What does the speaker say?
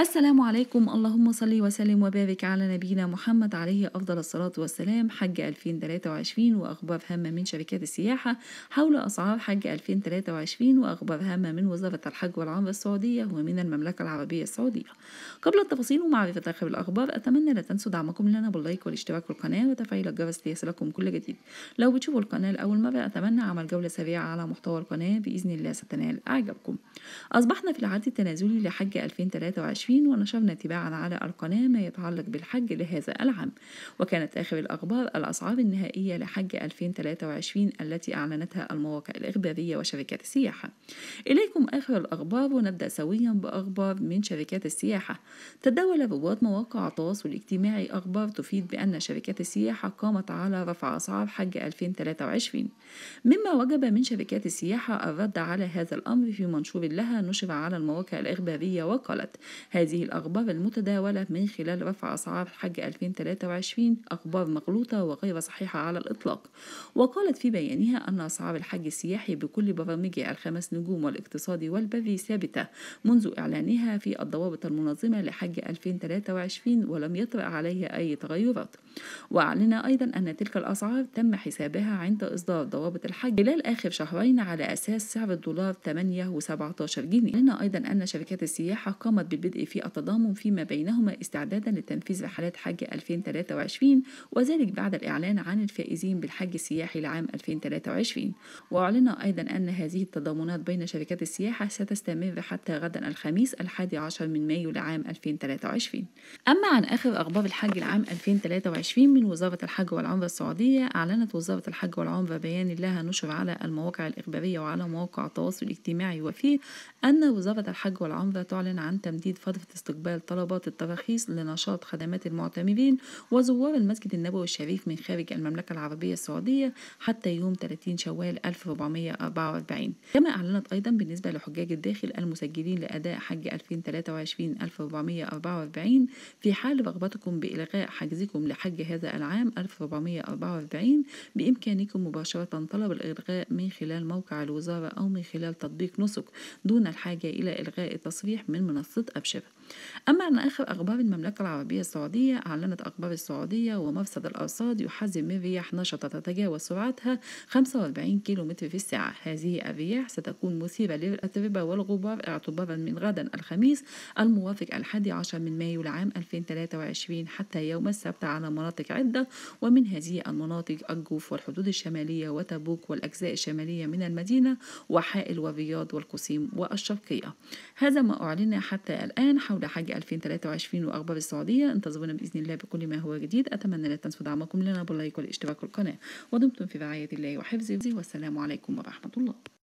السلام عليكم اللهم صل وسلم وبارك على نبينا محمد عليه أفضل الصلاة والسلام حج 2023 وأخبار هامة من شركات السياحة حول أسعار حج 2023 وأخبار هامة من وزارة الحج والعمرة السعودية ومن المملكة العربية السعودية قبل التفاصيل ومعرفة آخر الأخبار أتمنى لا تنسوا دعمكم لنا باللايك والاشتراك في القناة وتفعيل الجرس ليصلكم كل جديد لو بتشوفوا القناة لأول مرة أتمنى عمل جولة سريعة على محتوى القناة بإذن الله ستنال أعجابكم أصبحنا في العهد التنازلي لحج 2023 2020 ونشرنا تباعا على القناة ما يتعلق بالحج لهذا العام وكانت آخر الأخبار الأسعار النهائية لحج 2023 التي أعلنتها المواقع الإخبارية وشركات السياحة إليكم آخر الأخبار ونبدأ سويا بأخبار من شركات السياحة تداول رواد مواقع التواصل الاجتماعي أخبار تفيد بأن شركات السياحة قامت على رفع أسعار حج 2023 مما وجب من شركات السياحة الرد على هذا الأمر في منشور لها نشر على المواقع الإخبارية وقالت هذه الأخبار المتداولة من خلال رفع أسعار حج 2023 أخبار مغلوطة وغير صحيحة على الإطلاق وقالت في بيانها أن أسعار الحج السياحي بكل برامجها الخمس نجوم والاقتصادي والبري ثابتة منذ إعلانها في الضوابط المنظمة لحج 2023 ولم يطرأ عليها أي تغيرات وأعلن أيضا أن تلك الأسعار تم حسابها عند إصدار ضوابط الحج خلال آخر شهرين على أساس سعر الدولار 8 و17 جنيه أعلن أيضا أن شركات السياحة قامت بالبدء في التضامن فيما بينهما استعدادا لتنفيذ رحلات حج 2023 وذلك بعد الإعلان عن الفائزين بالحج السياحي لعام 2023 وأعلن أيضا أن هذه التضامنات بين شركات السياحة ستستمر حتى غدا الخميس الحادي عشر من مايو لعام 2023 أما عن آخر أخبار الحج لعام 2023 2024 من وزارة الحج والعمرة السعودية أعلنت وزارة الحج والعمرة بيان لها نشر على المواقع الإخبارية وعلى مواقع التواصل الاجتماعي وفيه أن وزارة الحج والعمرة تعلن عن تمديد فترة استقبال طلبات التراخيص لنشاط خدمات المعتمرين وزوار المسجد النبوي الشريف من خارج المملكة العربية السعودية حتى يوم 30 شوال 1444 كما أعلنت أيضا بالنسبة لحجاج الداخل المسجلين لأداء حج 2023 1444 في حال رغبتكم بإلغاء حجزكم لحج حج هذا العام 1444 بإمكانكم مباشرة طلب الإلغاء من خلال موقع الوزارة أو من خلال تطبيق نسك دون الحاجة إلى إلغاء التصريح من منصة أبشر. أما عن آخر أخبار المملكة العربية السعودية أعلنت أخبار السعودية ومفسد الأرصاد يحذر من رياح نشطة تتجاوز سرعتها 45 كيلومتر في الساعة هذه الرياح ستكون مثيرة للأتربة والغبار اعتبارا من غدا الخميس الموافق الحادي عشر من مايو لعام 2023 حتى يوم السبت على مناطق عدة ومن هذه المناطق الجوف والحدود الشمالية وتبوك والأجزاء الشمالية من المدينة وحائل والرياض والقصيم والشرقية هذا ما أعلن حتى الآن حول لحج 2023 وأخبار السعودية انتظرونا بإذن الله بكل ما هو جديد أتمنى لا تنسوا دعمكم لنا باللايك والاشتراك في القناة ودمتم في رعاية الله وحفظه والسلام عليكم ورحمة الله